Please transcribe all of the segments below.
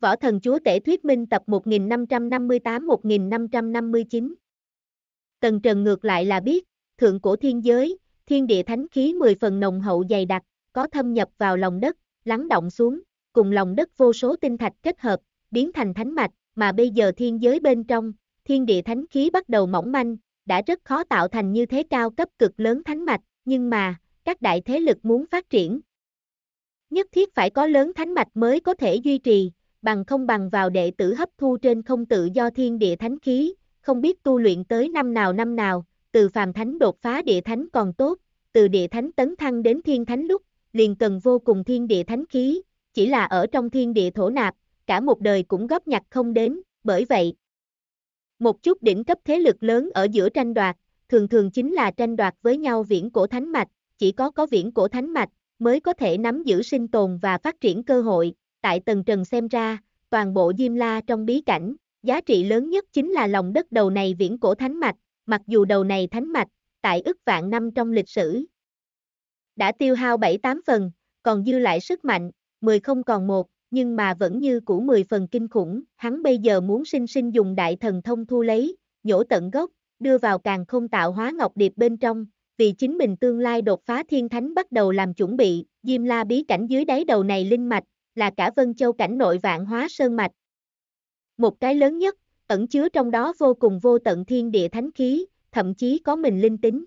Võ Thần Chúa Tể Thuyết Minh tập 1558-1559 Tần Trần ngược lại là biết, thượng cổ thiên giới, thiên địa thánh khí 10 phần nồng hậu dày đặc, có thâm nhập vào lòng đất, lắng động xuống, cùng lòng đất vô số tinh thạch kết hợp, biến thành thánh mạch, mà bây giờ thiên giới bên trong, thiên địa thánh khí bắt đầu mỏng manh, đã rất khó tạo thành như thế cao cấp cực lớn thánh mạch, nhưng mà, các đại thế lực muốn phát triển. Nhất thiết phải có lớn thánh mạch mới có thể duy trì, bằng không bằng vào đệ tử hấp thu trên không tự do thiên địa thánh khí, không biết tu luyện tới năm nào năm nào, từ phàm thánh đột phá địa thánh còn tốt, từ địa thánh tấn thăng đến thiên thánh lúc, liền cần vô cùng thiên địa thánh khí, chỉ là ở trong thiên địa thổ nạp, cả một đời cũng góp nhặt không đến, bởi vậy. Một chút đỉnh cấp thế lực lớn ở giữa tranh đoạt, thường thường chính là tranh đoạt với nhau viễn cổ thánh mạch, chỉ có có viễn cổ thánh mạch, mới có thể nắm giữ sinh tồn và phát triển cơ hội, Tại Tần Trần xem ra, toàn bộ Diêm La trong bí cảnh, giá trị lớn nhất chính là lòng đất đầu này viễn cổ thánh mạch, mặc dù đầu này thánh mạch, tại ức vạn năm trong lịch sử. Đã tiêu hao 7-8 phần, còn dư lại sức mạnh, 10 không còn một, nhưng mà vẫn như cũ 10 phần kinh khủng, hắn bây giờ muốn sinh sinh dùng đại thần thông thu lấy, nhổ tận gốc, đưa vào càng không tạo hóa ngọc điệp bên trong, vì chính mình tương lai đột phá thiên thánh bắt đầu làm chuẩn bị, Diêm La bí cảnh dưới đáy đầu này linh mạch, là cả Vân Châu cảnh nội vạn hóa sơn mạch. Một cái lớn nhất, ẩn chứa trong đó vô cùng vô tận thiên địa thánh khí, thậm chí có mình linh tính.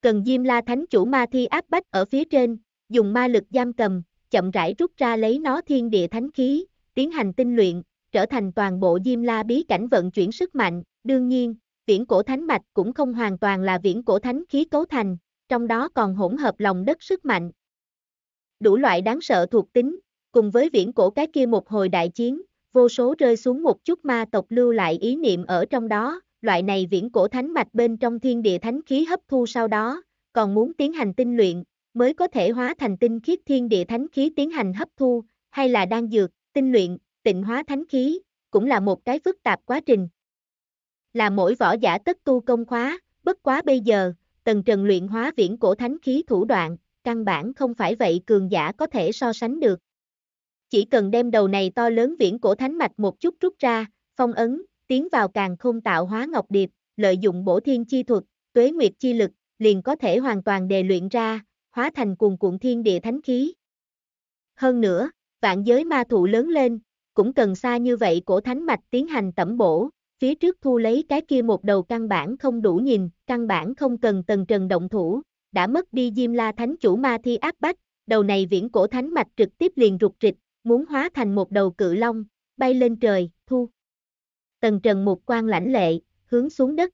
Cần Diêm La Thánh chủ ma thi áp bách ở phía trên, dùng ma lực giam cầm, chậm rãi rút ra lấy nó thiên địa thánh khí, tiến hành tinh luyện, trở thành toàn bộ Diêm La bí cảnh vận chuyển sức mạnh, đương nhiên, viễn cổ thánh mạch cũng không hoàn toàn là viễn cổ thánh khí cấu thành, trong đó còn hỗn hợp lòng đất sức mạnh. Đủ loại đáng sợ thuộc tính, cùng với viễn cổ cái kia một hồi đại chiến, vô số rơi xuống một chút ma tộc lưu lại ý niệm ở trong đó, loại này viễn cổ thánh mạch bên trong thiên địa thánh khí hấp thu sau đó, còn muốn tiến hành tinh luyện, mới có thể hóa thành tinh khiết thiên địa thánh khí tiến hành hấp thu, hay là đang dược, tinh luyện, tịnh hóa thánh khí, cũng là một cái phức tạp quá trình. Là mỗi võ giả tất tu công khóa, bất quá bây giờ, tần trần luyện hóa viễn cổ thánh khí thủ đoạn, căn bản không phải vậy cường giả có thể so sánh được chỉ cần đem đầu này to lớn viễn cổ thánh mạch một chút rút ra, phong ấn, tiến vào càng không tạo hóa ngọc điệp, lợi dụng bổ thiên chi thuật, tuế nguyệt chi lực, liền có thể hoàn toàn đề luyện ra, hóa thành cuồng cuộn thiên địa thánh khí. Hơn nữa, vạn giới ma thụ lớn lên, cũng cần xa như vậy cổ thánh mạch tiến hành tẩm bổ, phía trước thu lấy cái kia một đầu căn bản không đủ nhìn, căn bản không cần tầng trần động thủ, đã mất đi Diêm La Thánh chủ ma thi ác bách, đầu này viễn cổ thánh mạch trực tiếp liền rụt rịch, muốn hóa thành một đầu cự long, bay lên trời, thu. Tần Trần một quan lãnh lệ, hướng xuống đất.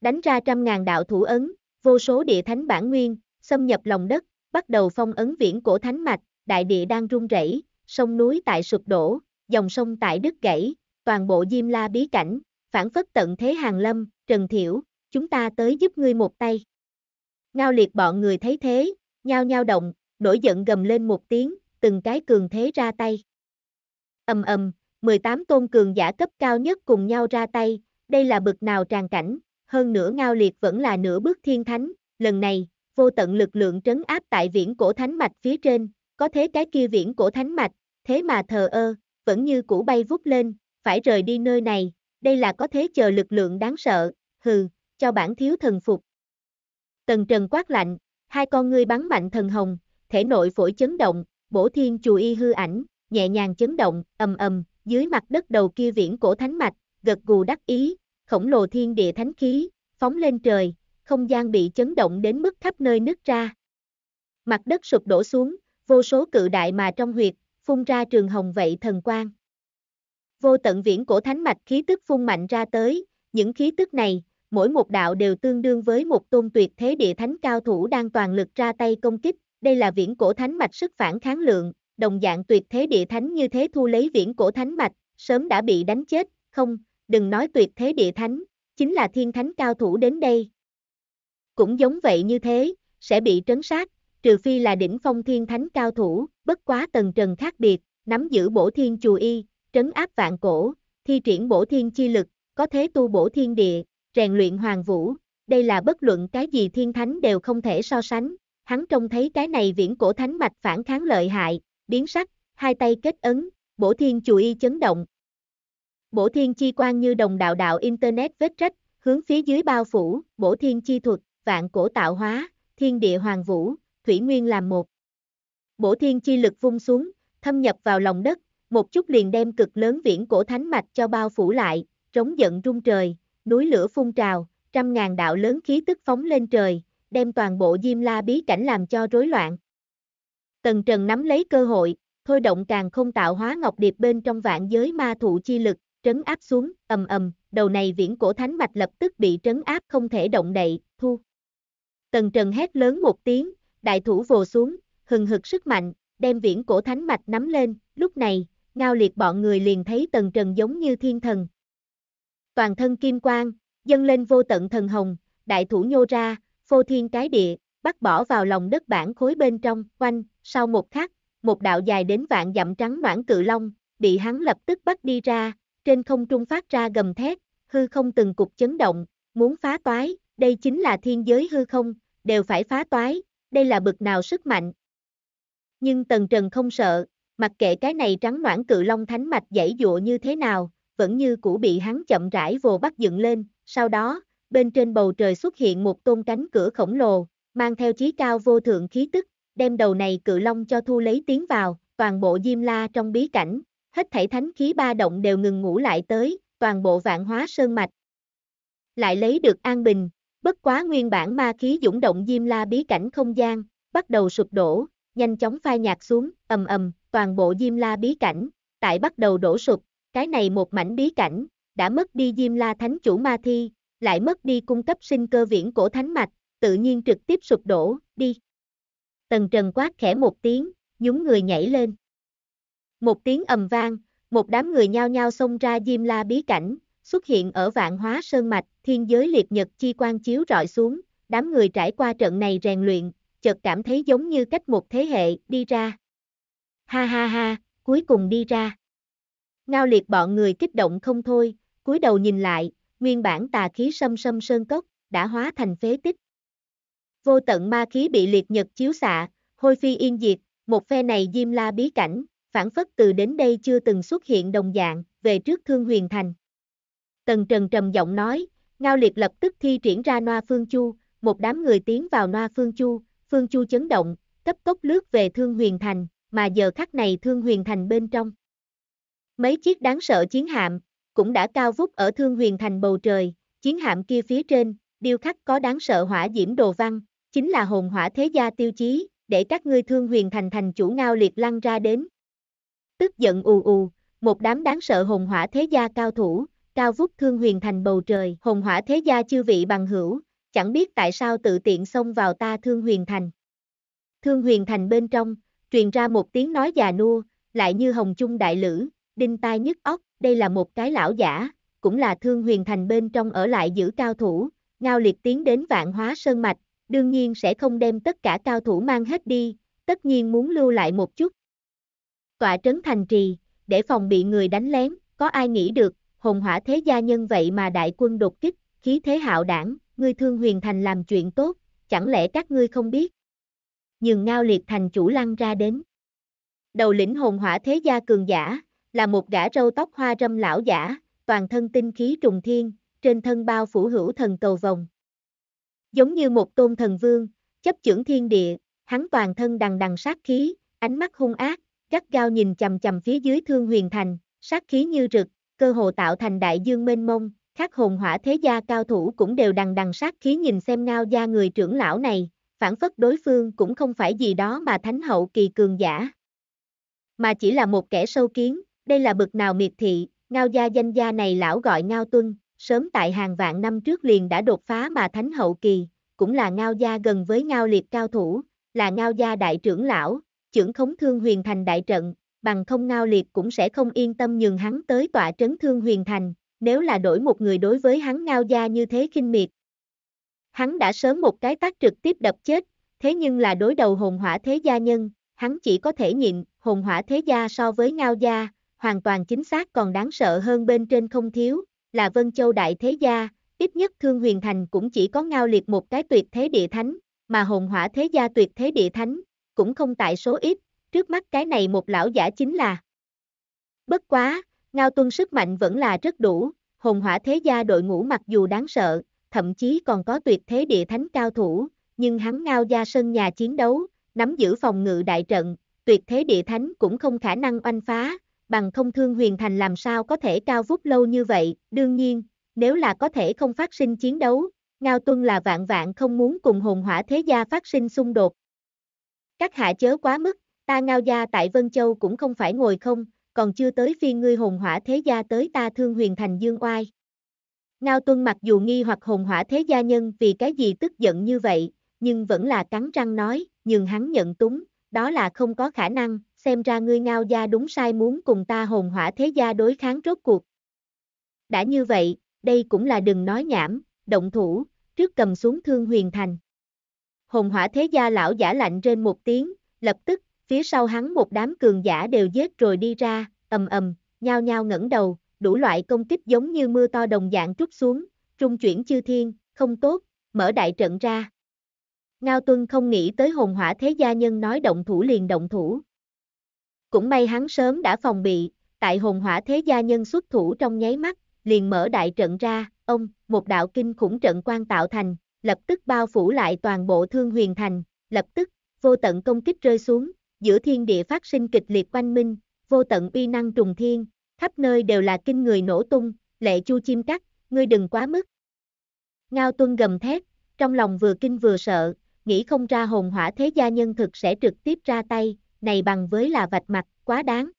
Đánh ra trăm ngàn đạo thủ ấn, vô số địa thánh bản nguyên, xâm nhập lòng đất, bắt đầu phong ấn viễn cổ thánh mạch, đại địa đang rung rẩy, sông núi tại sụp đổ, dòng sông tại đứt gãy, toàn bộ Diêm La bí cảnh, phản phất tận thế hàng lâm, Trần Thiểu, chúng ta tới giúp ngươi một tay. Ngao liệt bọn người thấy thế, nhao nhao động, nổi giận gầm lên một tiếng, từng cái cường thế ra tay. Ầm ầm, 18 tôn cường giả cấp cao nhất cùng nhau ra tay, đây là bực nào tràn cảnh, hơn nữa ngao liệt vẫn là nửa bước thiên thánh, lần này, vô tận lực lượng trấn áp tại viễn cổ thánh mạch phía trên, có thế cái kia viễn cổ thánh mạch, thế mà thờ ơ, vẫn như cũ bay vút lên, phải rời đi nơi này, đây là có thế chờ lực lượng đáng sợ, hừ, cho bản thiếu thần phục. Tần Trần quát lạnh, hai con ngươi bắn mạnh thần hồng, thể nội phổi chấn động, bổ thiên chù y hư ảnh, nhẹ nhàng chấn động, ầm ầm, dưới mặt đất đầu kia viễn cổ thánh mạch, gật gù đắc ý, khổng lồ thiên địa thánh khí, phóng lên trời, không gian bị chấn động đến mức khắp nơi nứt ra. Mặt đất sụp đổ xuống, vô số cự đại mà trong huyệt, phun ra trường hồng vậy thần quang. Vô tận viễn cổ thánh mạch khí tức phun mạnh ra tới, những khí tức này, mỗi một đạo đều tương đương với một tôn tuyệt thế địa thánh cao thủ đang toàn lực ra tay công kích, đây là viễn cổ thánh mạch sức phản kháng lượng, đồng dạng tuyệt thế địa thánh như thế thu lấy viễn cổ thánh mạch, sớm đã bị đánh chết, không, đừng nói tuyệt thế địa thánh, chính là thiên thánh cao thủ đến đây. Cũng giống vậy như thế, sẽ bị trấn sát, trừ phi là đỉnh phong thiên thánh cao thủ, bất quá tầng trần khác biệt, nắm giữ bổ thiên chù y, trấn áp vạn cổ, thi triển bổ thiên chi lực, có thế tu bổ thiên địa, rèn luyện hoàng vũ, đây là bất luận cái gì thiên thánh đều không thể so sánh, hắn trông thấy cái này viễn cổ thánh mạch phản kháng lợi hại, biến sắc, hai tay kết ấn, bổ thiên chùi y chấn động. Bổ thiên chi quan như đồng đạo đạo internet vết rách, hướng phía dưới bao phủ, bổ thiên chi thuật, vạn cổ tạo hóa, thiên địa hoàng vũ, thủy nguyên làm một. Bổ thiên chi lực vung xuống, thâm nhập vào lòng đất, một chút liền đem cực lớn viễn cổ thánh mạch cho bao phủ lại, trống giận rung trời, núi lửa phun trào, trăm ngàn đạo lớn khí tức phóng lên trời, đem toàn bộ Diêm La bí cảnh làm cho rối loạn. Tần Trần nắm lấy cơ hội, thôi động càng không tạo hóa ngọc điệp bên trong vạn giới ma thụ chi lực, trấn áp xuống, ầm ầm, đầu này viễn cổ thánh mạch lập tức bị trấn áp không thể động đậy, thu. Tần Trần hét lớn một tiếng, đại thủ vồ xuống, hừng hực sức mạnh, đem viễn cổ thánh mạch nắm lên, lúc này, ngao liệt bọn người liền thấy Tần Trần giống như thiên thần. Toàn thân kim quang, dâng lên vô tận thần hồng, đại thủ nhô ra, phô thiên cái địa, bắt bỏ vào lòng đất bản khối bên trong, quanh, sau một khắc, một đạo dài đến vạn dặm trắng noãn cự long, bị hắn lập tức bắt đi ra, trên không trung phát ra gầm thét, hư không từng cục chấn động, muốn phá toái, đây chính là thiên giới hư không, đều phải phá toái, đây là bực nào sức mạnh. Nhưng Tần Trần không sợ, mặc kệ cái này trắng noãn cự long thánh mạch dãy dụa như thế nào, vẫn như cũ bị hắn chậm rãi vồ bắt dựng lên, sau đó, bên trên bầu trời xuất hiện một tôn cánh cửa khổng lồ, mang theo chí cao vô thượng khí tức, đem đầu này cự long cho thu lấy tiến vào, toàn bộ Diêm La trong bí cảnh, hết thảy thánh khí ba động đều ngừng ngủ lại tới, toàn bộ vạn hóa sơn mạch. Lại lấy được an bình, bất quá nguyên bản ma khí dũng động Diêm La bí cảnh không gian, bắt đầu sụp đổ, nhanh chóng phai nhạt xuống, ầm ầm, toàn bộ Diêm La bí cảnh, tại bắt đầu đổ sụp, cái này một mảnh bí cảnh, đã mất đi Diêm La Thánh chủ ma thi, lại mất đi cung cấp sinh cơ viễn cổ thánh mạch, tự nhiên trực tiếp sụp đổ, đi. Tần Trần quát khẽ một tiếng, nhúng người nhảy lên. Một tiếng ầm vang, một đám người nhao nhao xông ra Diêm La bí cảnh, xuất hiện ở vạn hóa sơn mạch, thiên giới liệt nhật chi quan chiếu rọi xuống, đám người trải qua trận này rèn luyện, chợt cảm thấy giống như cách một thế hệ đi ra. Ha ha ha, cuối cùng đi ra. Ngao liệt bọn người kích động không thôi, cúi đầu nhìn lại, nguyên bản tà khí xâm xâm sơn cốc, đã hóa thành phế tích. Vô tận ma khí bị liệt nhật chiếu xạ, hôi phi yên diệt, một phe này diêm la bí cảnh, phản phất từ đến đây chưa từng xuất hiện đồng dạng, về trước thương huyền thành. Tần Trần trầm giọng nói, Ngao Liệt lập tức thi triển ra noa phương chu, một đám người tiến vào noa phương chu, phương chu chấn động, cấp tốc lướt về thương huyền thành, mà giờ khắc này thương huyền thành bên trong. Mấy chiếc đáng sợ chiến hạm, cũng đã cao vút ở thương huyền thành bầu trời, chiến hạm kia phía trên, điêu khắc có đáng sợ hỏa diễm đồ văn, chính là hồn hỏa thế gia tiêu chí, để các ngươi thương huyền thành thành chủ ngao liệt lăn ra đến. Tức giận ù ù, một đám đáng sợ hồn hỏa thế gia cao thủ, cao vút thương huyền thành bầu trời, hồn hỏa thế gia chư vị bằng hữu, chẳng biết tại sao tự tiện xông vào ta thương huyền thành. Thương huyền thành bên trong, truyền ra một tiếng nói già nua, lại như hồng chung đại lữ, đinh tai nhức óc, đây là một cái lão giả, cũng là thương huyền thành bên trong ở lại giữ cao thủ, ngao liệt tiến đến vạn hóa sơn mạch, đương nhiên sẽ không đem tất cả cao thủ mang hết đi, tất nhiên muốn lưu lại một chút. Tọa trấn thành trì, để phòng bị người đánh lén, có ai nghĩ được, hồn hỏa thế gia nhân vậy mà đại quân đột kích, khí thế hạo đảng, ngươi thương huyền thành làm chuyện tốt, chẳng lẽ các ngươi không biết. Nhường ngao liệt thành chủ lăng ra đến. Đầu lĩnh hồn hỏa thế gia cường giả, là một gã râu tóc hoa râm lão giả, toàn thân tinh khí trùng thiên, trên thân bao phủ hữu thần cầu vòng. Giống như một tôn thần vương, chấp chưởng thiên địa, hắn toàn thân đằng đằng sát khí, ánh mắt hung ác, gắt gao nhìn chầm chầm phía dưới thương huyền thành, sát khí như rực, cơ hồ tạo thành đại dương mênh mông, các hồn hỏa thế gia cao thủ cũng đều đằng đằng sát khí nhìn xem ngao gia người trưởng lão này, phản phất đối phương cũng không phải gì đó mà thánh hậu kỳ cường giả, mà chỉ là một kẻ sâu kiến, đây là bực nào miệt thị, ngao gia danh gia này lão gọi ngao tuân, sớm tại hàng vạn năm trước liền đã đột phá mà thánh hậu kỳ, cũng là ngao gia gần với ngao liệt cao thủ, là ngao gia đại trưởng lão, trưởng khống thương huyền thành đại trận, bằng không ngao liệt cũng sẽ không yên tâm nhường hắn tới tọa trấn thương huyền thành, nếu là đổi một người đối với hắn ngao gia như thế khinh miệt. Hắn đã sớm một cái tác trực tiếp đập chết, thế nhưng là đối đầu hồn hỏa thế gia nhân, hắn chỉ có thể nhịn, hồn hỏa thế gia so với ngao gia, hoàn toàn chính xác còn đáng sợ hơn bên trên không thiếu, là Vân Châu Đại Thế Gia, ít nhất Thương Huyền Thành cũng chỉ có ngao liệt một cái tuyệt thế địa thánh, mà hồn hỏa thế gia tuyệt thế địa thánh, cũng không tại số ít, trước mắt cái này một lão giả chính là. Bất quá, ngao tuân sức mạnh vẫn là rất đủ, hồn hỏa thế gia đội ngũ mặc dù đáng sợ, thậm chí còn có tuyệt thế địa thánh cao thủ, nhưng hắn ngao gia sân nhà chiến đấu, nắm giữ phòng ngự đại trận, tuyệt thế địa thánh cũng không khả năng oanh phá, bằng không thương huyền thành làm sao có thể cao vút lâu như vậy, đương nhiên, nếu là có thể không phát sinh chiến đấu, Ngao Tuân là vạn vạn không muốn cùng hồn hỏa thế gia phát sinh xung đột. Các hạ chớ quá mức, ta Ngao gia tại Vân Châu cũng không phải ngồi không, còn chưa tới phiên ngươi hồn hỏa thế gia tới ta thương huyền thành dương oai. Ngao Tuân mặc dù nghi hoặc hồn hỏa thế gia nhân vì cái gì tức giận như vậy, nhưng vẫn là cắn răng nói, nhưng hắn nhận túng, đó là không có khả năng, xem ra ngươi ngao gia đúng sai muốn cùng ta hồn hỏa thế gia đối kháng rốt cuộc. Đã như vậy, đây cũng là đừng nói nhảm, động thủ, trước cầm xuống thương huyền thành. Hồn hỏa thế gia lão giả lạnh trên một tiếng, lập tức, phía sau hắn một đám cường giả đều giết rồi đi ra, ầm ầm, nhao nhao ngẩng đầu, đủ loại công kích giống như mưa to đồng dạng trút xuống, trung chuyển chư thiên, không tốt, mở đại trận ra. Ngao Tuân không nghĩ tới hồn hỏa thế gia nhân nói động thủ liền động thủ, cũng may hắn sớm đã phòng bị, tại hồn hỏa thế gia nhân xuất thủ trong nháy mắt, liền mở đại trận ra, ông, một đạo kinh khủng trận quan tạo thành, lập tức bao phủ lại toàn bộ thương huyền thành, lập tức, vô tận công kích rơi xuống, giữa thiên địa phát sinh kịch liệt quanh minh, vô tận uy năng trùng thiên, khắp nơi đều là kinh người nổ tung, lệ chu chim cắt, ngươi đừng quá mức. Ngao tuân gầm thét, trong lòng vừa kinh vừa sợ, nghĩ không ra hồn hỏa thế gia nhân thực sẽ trực tiếp ra tay, này bằng với là vạch mặt, quá đáng.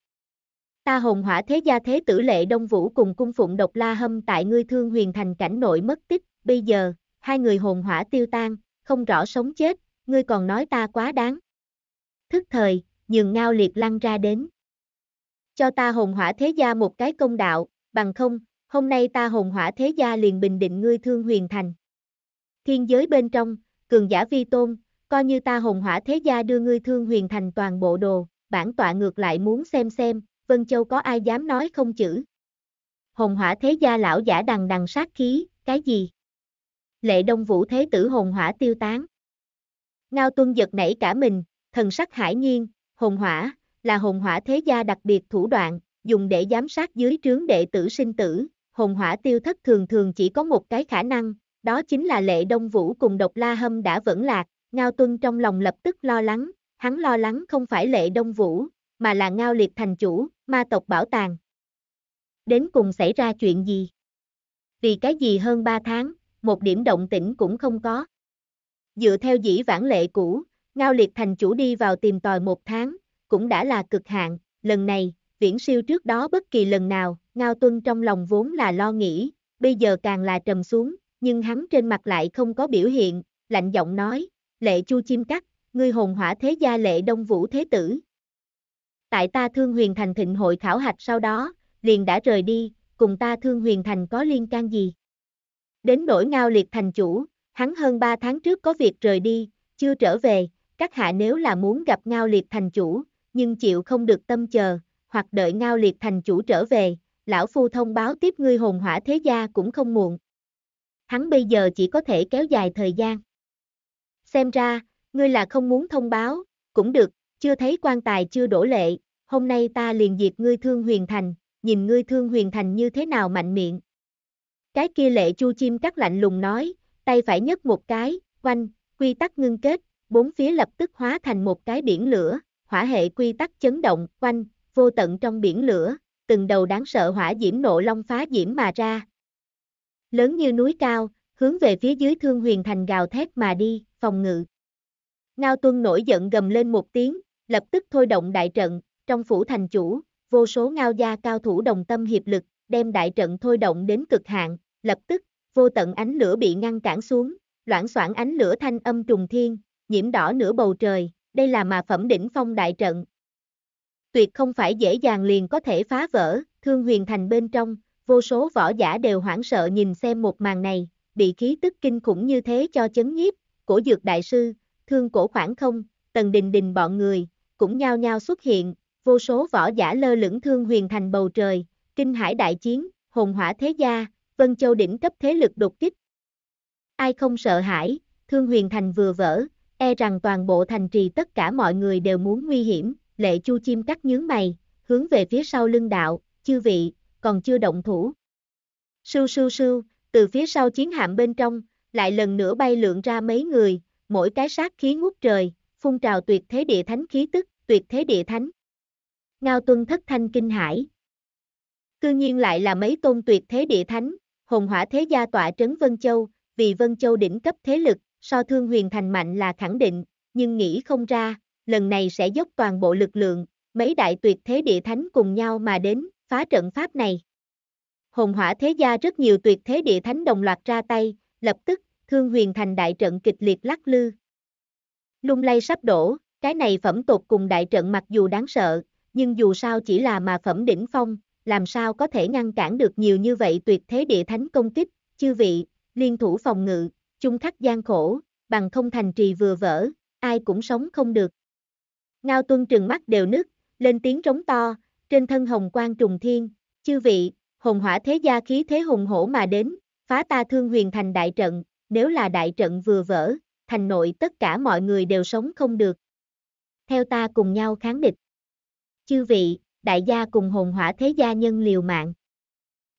Ta hồn hỏa thế gia thế tử lệ đông vũ cùng cung phụng độc la hâm tại ngươi thương huyền thành cảnh nội mất tích, bây giờ, hai người hồn hỏa tiêu tan, không rõ sống chết, ngươi còn nói ta quá đáng. Thức thời, nhường ngao liệt lăn ra đến. Cho ta hồn hỏa thế gia một cái công đạo, bằng không, hôm nay ta hồn hỏa thế gia liền bình định ngươi thương huyền thành. Thiên giới bên trong, cường giả vi tôn, coi như ta hồng hỏa thế gia đưa ngươi thương huyền thành toàn bộ đồ, bản tọa ngược lại muốn xem xem, Vân Châu có ai dám nói không chữ. Hồng hỏa thế gia lão giả đằng đằng sát khí, cái gì? Lệ đông vũ thế tử hồng hỏa tiêu tán. Ngao tuân giật nảy cả mình, thần sắc hải nhiên, hồng hỏa, là hồng hỏa thế gia đặc biệt thủ đoạn, dùng để giám sát dưới trướng đệ tử sinh tử, hồng hỏa tiêu thất thường thường chỉ có một cái khả năng, đó chính là lệ đông vũ cùng độc la hâm đã vẫn lạc, Ngao Tuân trong lòng lập tức lo lắng, hắn lo lắng không phải lệ đông vũ, mà là Ngao Liệt thành chủ, ma tộc bảo tàng. Đến cùng xảy ra chuyện gì? Vì cái gì hơn 3 tháng, một điểm động tĩnh cũng không có. Dựa theo dĩ vãng lệ cũ, Ngao Liệt thành chủ đi vào tìm tòi một tháng, cũng đã là cực hạn, lần này, viễn siêu trước đó bất kỳ lần nào, Ngao Tuân trong lòng vốn là lo nghĩ, bây giờ càng là trầm xuống, nhưng hắn trên mặt lại không có biểu hiện, lạnh giọng nói, lệ chu chim cắt, ngươi hồn hỏa thế gia lệ đông vũ thế tử. Tại ta thương huyền thành thịnh hội khảo hạch sau đó, liền đã rời đi, cùng ta thương huyền thành có liên can gì. Đến nỗi ngao liệt thành chủ, hắn hơn 3 tháng trước có việc rời đi, chưa trở về, các hạ nếu là muốn gặp ngao liệt thành chủ, nhưng chịu không được tâm chờ, hoặc đợi ngao liệt thành chủ trở về, lão phu thông báo tiếp ngươi hồn hỏa thế gia cũng không muộn. Hắn bây giờ chỉ có thể kéo dài thời gian xem ra, ngươi là không muốn thông báo, cũng được, chưa thấy quan tài chưa đổ lệ, hôm nay ta liền diệt ngươi thương huyền thành, nhìn ngươi thương huyền thành như thế nào mạnh miệng. Cái kia lệ chu chim cắt lạnh lùng nói, tay phải nhấc một cái, quanh, quy tắc ngưng kết, bốn phía lập tức hóa thành một cái biển lửa, hỏa hệ quy tắc chấn động, quanh, vô tận trong biển lửa, từng đầu đáng sợ hỏa diễm nộ long phá diễm mà ra. Lớn như núi cao, hướng về phía dưới thương huyền thành gào thét mà đi, phòng ngự. Ngao Tuân nổi giận gầm lên một tiếng, lập tức thôi động đại trận, trong phủ thành chủ, vô số ngao gia cao thủ đồng tâm hiệp lực, đem đại trận thôi động đến cực hạn, lập tức, vô tận ánh lửa bị ngăn cản xuống, loãng soạn ánh lửa thanh âm trùng thiên, nhiễm đỏ nửa bầu trời, đây là mà phẩm đỉnh phong đại trận. Tuyệt không phải dễ dàng liền có thể phá vỡ, thương huyền thành bên trong, vô số võ giả đều hoảng sợ nhìn xem một màn này, bị khí tức kinh khủng như thế cho chấn nhiếp, cổ dược đại sư, thương cổ khoảng không, tần đình đình bọn người, cũng nhao nhao xuất hiện, vô số võ giả lơ lửng thương huyền thành bầu trời, kinh hải đại chiến, hồn hỏa thế gia, vân châu đỉnh cấp thế lực đột kích. Ai không sợ hãi, thương huyền thành vừa vỡ, e rằng toàn bộ thành trì tất cả mọi người đều muốn nguy hiểm, lệ chu chim cắt nhướng mày, hướng về phía sau lưng đạo, chư vị, còn chưa động thủ. Sưu sưu sưu, từ phía sau chiến hạm bên trong, lại lần nữa bay lượn ra mấy người, mỗi cái sát khí ngút trời, phun trào tuyệt thế địa thánh khí tức, tuyệt thế địa thánh. Ngao tuân thất thanh kinh hải. Cư nhiên lại là mấy tôn tuyệt thế địa thánh, hồn hỏa thế gia tọa trấn Vân Châu, vì Vân Châu đỉnh cấp thế lực, so thương huyền thành mạnh là khẳng định, nhưng nghĩ không ra, lần này sẽ dốc toàn bộ lực lượng, mấy đại tuyệt thế địa thánh cùng nhau mà đến, phá trận pháp này hồn hỏa thế gia rất nhiều tuyệt thế địa thánh đồng loạt ra tay, lập tức, thương huyền thành đại trận kịch liệt lắc lư. Lung lay sắp đổ, cái này phẩm tột cùng đại trận mặc dù đáng sợ, nhưng dù sao chỉ là mà phẩm đỉnh phong, làm sao có thể ngăn cản được nhiều như vậy tuyệt thế địa thánh công kích, chư vị, liên thủ phòng ngự, chung khắc gian khổ, bằng không thành trì vừa vỡ, ai cũng sống không được. Ngao tuân trừng mắt đều nứt, lên tiếng trống to, trên thân hồng quang trùng thiên, chư vị, hồn hỏa thế gia khí thế hùng hổ mà đến, phá ta thương huyền thành đại trận, nếu là đại trận vừa vỡ, thành nội tất cả mọi người đều sống không được. Theo ta cùng nhau kháng địch. Chư vị, đại gia cùng hồn hỏa thế gia nhân liều mạng.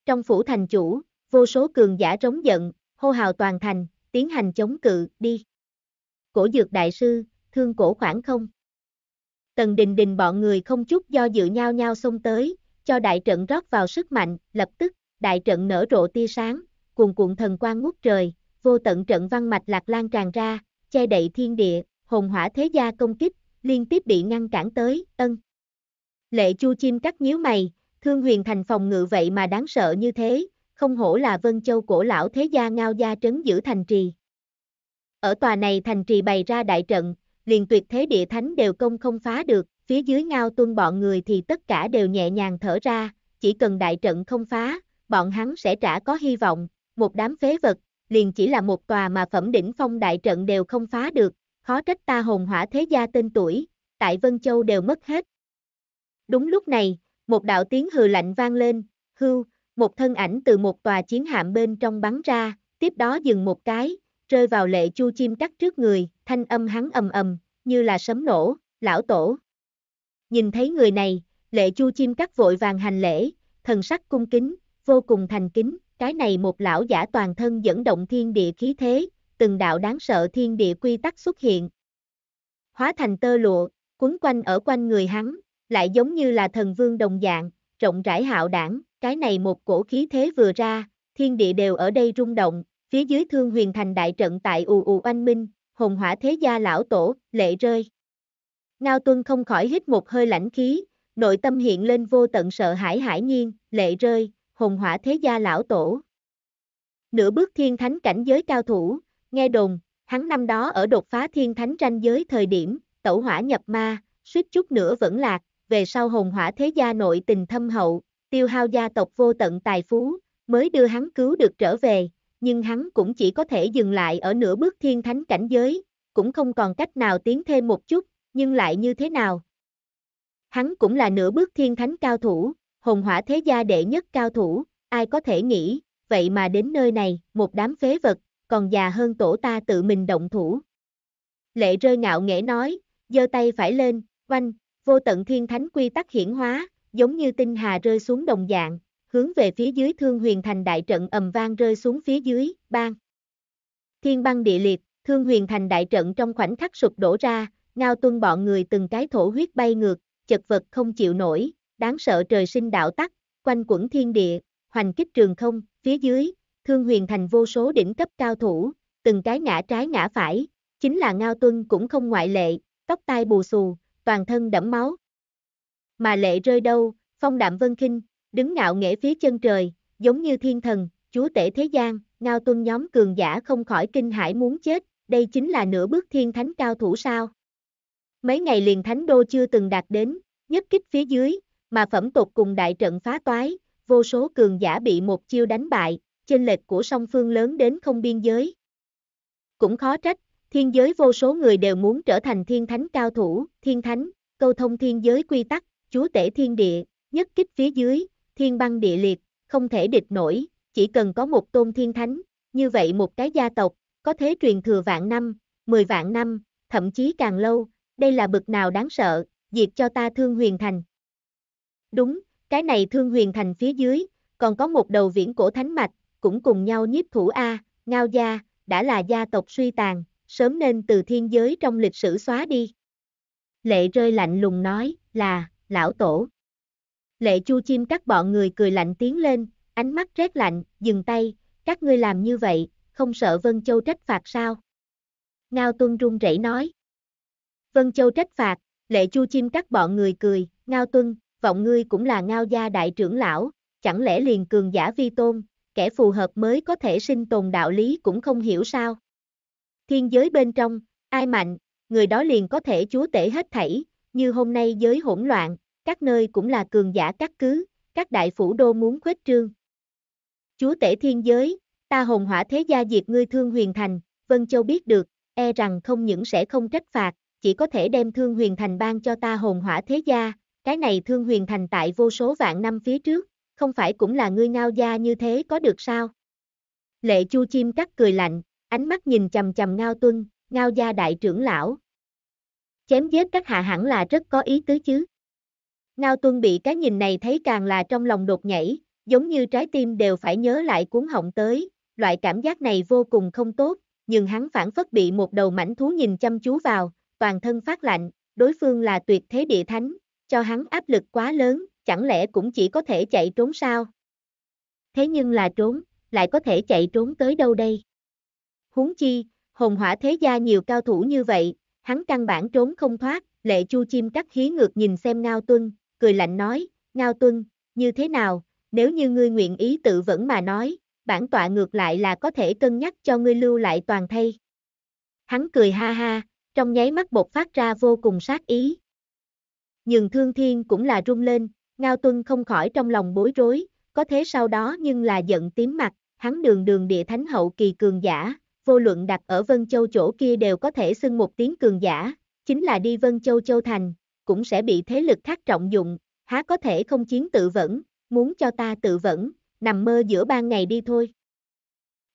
Trong phủ thành chủ, vô số cường giả trống giận, hô hào toàn thành, tiến hành chống cự, đi. Cổ dược đại sư, thương cổ khoảng không. Tần đình đình bọn người không chút do dự nhau nhau xông tới, cho đại trận rót vào sức mạnh, lập tức, đại trận nở rộ tia sáng, cuồn cuộn thần quang ngút trời, vô tận trận văn mạch lạc lan tràn ra, che đậy thiên địa, hồn hỏa thế gia công kích, liên tiếp bị ngăn cản tới, ân. Lệ Chu chim cắt nhíu mày, Thương Huyền thành phòng ngự vậy mà đáng sợ như thế, không hổ là Vân Châu cổ lão thế gia ngao gia trấn giữ thành trì. Ở tòa này thành trì bày ra đại trận, liền tuyệt thế địa thánh đều công không phá được, phía dưới ngao tuân bọn người thì tất cả đều nhẹ nhàng thở ra, chỉ cần đại trận không phá, bọn hắn sẽ trả có hy vọng, một đám phế vật, liền chỉ là một tòa mà phẩm đỉnh phong đại trận đều không phá được, khó trách ta hồn hỏa thế gia tên tuổi, tại Vân Châu đều mất hết. Đúng lúc này, một đạo tiếng hừ lạnh vang lên, hưu, một thân ảnh từ một tòa chiến hạm bên trong bắn ra, tiếp đó dừng một cái, rơi vào lệ chu chim cắt trước người, thanh âm hắn ầm ầm, như là sấm nổ, lão tổ, Nhìn thấy người này, lệ chu chim cắt vội vàng hành lễ, thần sắc cung kính, vô cùng thành kính, cái này một lão giả toàn thân dẫn động thiên địa khí thế, từng đạo đáng sợ thiên địa quy tắc xuất hiện. Hóa thành tơ lụa, quấn quanh ở quanh người hắn, lại giống như là thần vương đồng dạng, rộng rãi hạo đảng, cái này một cổ khí thế vừa ra, thiên địa đều ở đây rung động, phía dưới thương huyền thành đại trận tại ù ù oanh minh, hồn hỏa thế gia lão tổ, lệ rơi. Ngao Tuân không khỏi hít một hơi lãnh khí, nội tâm hiện lên vô tận sợ hãi hải nhiên, lệ rơi, hồn hỏa thế gia lão tổ. Nửa bước thiên thánh cảnh giới cao thủ, nghe đồn, hắn năm đó ở đột phá thiên thánh tranh giới thời điểm, tẩu hỏa nhập ma, suýt chút nữa vẫn lạc, về sau hồn hỏa thế gia nội tình thâm hậu, tiêu hao gia tộc vô tận tài phú, mới đưa hắn cứu được trở về, nhưng hắn cũng chỉ có thể dừng lại ở nửa bước thiên thánh cảnh giới, cũng không còn cách nào tiến thêm một chút, nhưng lại như thế nào? Hắn cũng là nửa bước thiên thánh cao thủ, hồn hỏa thế gia đệ nhất cao thủ, ai có thể nghĩ, vậy mà đến nơi này, một đám phế vật, còn già hơn tổ ta tự mình động thủ. Lệ rơi ngạo nghễ nói, giơ tay phải lên, oanh, vô tận thiên thánh quy tắc hiển hóa, giống như tinh hà rơi xuống đồng dạng, hướng về phía dưới thương huyền thành đại trận ầm vang rơi xuống phía dưới, bang. Thiên băng địa liệt, thương huyền thành đại trận trong khoảnh khắc sụp đổ ra, ngao tuân bọn người từng cái thổ huyết bay ngược, chật vật không chịu nổi, đáng sợ trời sinh đạo tắc, quanh quẩn thiên địa, hoành kích trường không, phía dưới, thương huyền thành vô số đỉnh cấp cao thủ, từng cái ngã trái ngã phải, chính là ngao tuân cũng không ngoại lệ, tóc tai bù xù, toàn thân đẫm máu. Mà lệ rơi đâu, phong đạm vân kinh, đứng ngạo nghễ phía chân trời, giống như thiên thần, chúa tể thế gian, ngao tuân nhóm cường giả không khỏi kinh hãi muốn chết, đây chính là nửa bước thiên thánh cao thủ sao mấy ngày liền thánh đô chưa từng đạt đến, nhất kích phía dưới, mà phẩm tột cùng đại trận phá toái, vô số cường giả bị một chiêu đánh bại, chênh lệch của song phương lớn đến không biên giới. Cũng khó trách, thiên giới vô số người đều muốn trở thành thiên thánh cao thủ, thiên thánh, câu thông thiên giới quy tắc, chúa tể thiên địa, nhất kích phía dưới, thiên băng địa liệt, không thể địch nổi, chỉ cần có một tôn thiên thánh, như vậy một cái gia tộc, có thế truyền thừa vạn năm, mười vạn năm, thậm chí càng lâu, đây là bực nào đáng sợ, diệt cho ta thương huyền thành. Đúng, cái này thương huyền thành phía dưới, còn có một đầu viễn cổ thánh mạch, cũng cùng nhau nhiếp thủ A, ngao gia, đã là gia tộc suy tàn, sớm nên từ thiên giới trong lịch sử xóa đi. Lệ rơi lạnh lùng nói, là, lão tổ. Lệ chu chim các bọn người cười lạnh tiếng lên, ánh mắt rét lạnh, dừng tay, các ngươi làm như vậy, không sợ Vân Châu trách phạt sao? Ngao Tuân run rẩy nói. Vân Châu trách phạt, lệ chu chim cắt bọn người cười, ngao tuân, vọng ngươi cũng là ngao gia đại trưởng lão, chẳng lẽ liền cường giả vi tôn, kẻ phù hợp mới có thể sinh tồn đạo lý cũng không hiểu sao. Thiên giới bên trong, ai mạnh, người đó liền có thể chúa tể hết thảy, như hôm nay giới hỗn loạn, các nơi cũng là cường giả cắt cứ, các đại phủ đô muốn khuếch trương. Chúa tể thiên giới, ta hồn hỏa thế gia diệt ngươi thương huyền thành, Vân Châu biết được, e rằng không những sẽ không trách phạt, chỉ có thể đem Thương Huyền Thành ban cho ta hồn hỏa thế gia, cái này Thương Huyền Thành tại vô số vạn năm phía trước, không phải cũng là ngươi ngao gia như thế có được sao? Lệ Chu chim cắt cười lạnh, ánh mắt nhìn chầm chầm ngao tuân, ngao gia đại trưởng lão. Chém giết các hạ hẳn là rất có ý tứ chứ. Ngao tuân bị cái nhìn này thấy càng là trong lòng đột nhảy, giống như trái tim đều phải nhớ lại cuốn họng tới, loại cảm giác này vô cùng không tốt, nhưng hắn phản phất bị một đầu mảnh thú nhìn chăm chú vào, toàn thân phát lạnh, đối phương là tuyệt thế địa thánh, cho hắn áp lực quá lớn, chẳng lẽ cũng chỉ có thể chạy trốn sao? Thế nhưng là trốn, lại có thể chạy trốn tới đâu đây? Huống chi, hồn hỏa thế gia nhiều cao thủ như vậy, hắn căn bản trốn không thoát, lệ chu chim cắt khí ngược nhìn xem Ngao Tuân, cười lạnh nói, Ngao Tuân, như thế nào, nếu như ngươi nguyện ý tự vẫn mà nói, bản tọa ngược lại là có thể cân nhắc cho ngươi lưu lại toàn thay. Hắn cười ha ha, trong nháy mắt bột phát ra vô cùng sát ý. Nhưng thương thiên cũng là rung lên, Ngao Tuân không khỏi trong lòng bối rối, có thế sau đó nhưng là giận tím mặt, hắn đường đường địa thánh hậu kỳ cường giả, vô luận đặt ở Vân Châu chỗ kia đều có thể xưng một tiếng cường giả, chính là đi Vân Châu Châu Thành, cũng sẽ bị thế lực khác trọng dụng, há có thể không chiến tự vẫn, muốn cho ta tự vẫn, nằm mơ giữa ban ngày đi thôi.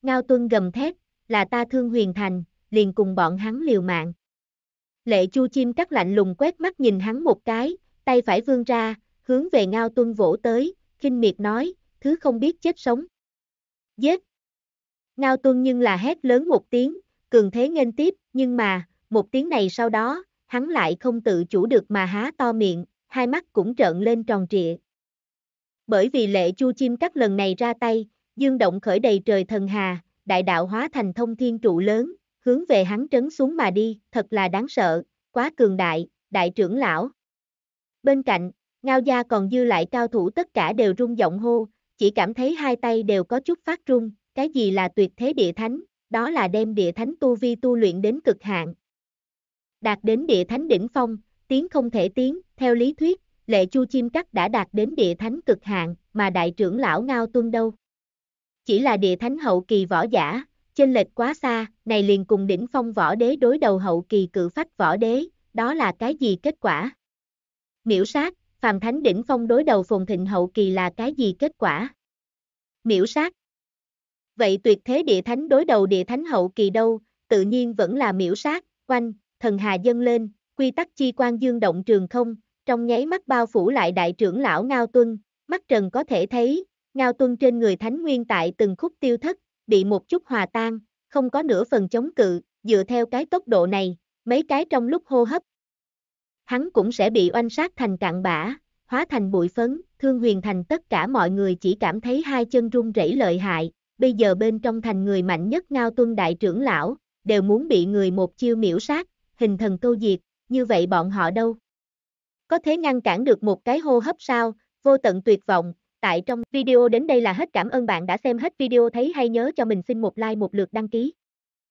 Ngao Tuân gầm thét, là ta thương huyền thành, liền cùng bọn hắn liều mạng. Lệ Chu chim cắt lạnh lùng quét mắt nhìn hắn một cái, tay phải vươn ra, hướng về Ngao Tuân vỗ tới, khinh miệt nói, thứ không biết chết sống. Giết! Ngao Tuân nhưng là hét lớn một tiếng, cường thế nghênh tiếp, nhưng mà, một tiếng này sau đó, hắn lại không tự chủ được mà há to miệng, hai mắt cũng trợn lên tròn trịa. Bởi vì lệ chu chim cắt lần này ra tay, dương động khởi đầy trời thần hà, đại đạo hóa thành thông thiên trụ lớn, hướng về hắn trấn xuống mà đi, thật là đáng sợ, quá cường đại, đại trưởng lão. Bên cạnh, ngao gia còn dư lại cao thủ tất cả đều rung giọng hô, chỉ cảm thấy hai tay đều có chút phát rung, cái gì là tuyệt thế địa thánh, đó là đem địa thánh tu vi tu luyện đến cực hạn. Đạt đến địa thánh đỉnh phong, tiếng không thể tiến, theo lý thuyết, lệ chu chim cắt đã đạt đến địa thánh cực hạn, mà đại trưởng lão ngao tuân đâu. Chỉ là địa thánh hậu kỳ võ giả, chênh lệch quá xa, này liền cùng đỉnh phong võ đế đối đầu hậu kỳ cự phách võ đế, đó là cái gì kết quả? Miểu sát, phàm thánh đỉnh phong đối đầu phồn thịnh hậu kỳ là cái gì kết quả? Miểu sát. Vậy tuyệt thế địa thánh đối đầu địa thánh hậu kỳ đâu, tự nhiên vẫn là miểu sát, quanh, thần hà dâng lên, quy tắc chi quan dương động trường không, trong nháy mắt bao phủ lại đại trưởng lão Ngao Tuân, mắt trần có thể thấy, Ngao Tuân trên người thánh nguyên tại từng khúc tiêu thất, bị một chút hòa tan, không có nửa phần chống cự, dựa theo cái tốc độ này, mấy cái trong lúc hô hấp. Hắn cũng sẽ bị oanh sát thành cạn bã, hóa thành bụi phấn, thương huyền thành tất cả mọi người chỉ cảm thấy hai chân run rẩy lợi hại, bây giờ bên trong thành người mạnh nhất ngao tuân đại trưởng lão, đều muốn bị người một chiêu miễu sát, hình thần câu diệt, như vậy bọn họ đâu? Có thể ngăn cản được một cái hô hấp sao, vô tận tuyệt vọng, tại trong video đến đây là hết cảm ơn bạn đã xem hết video thấy hay nhớ cho mình xin một like một lượt đăng ký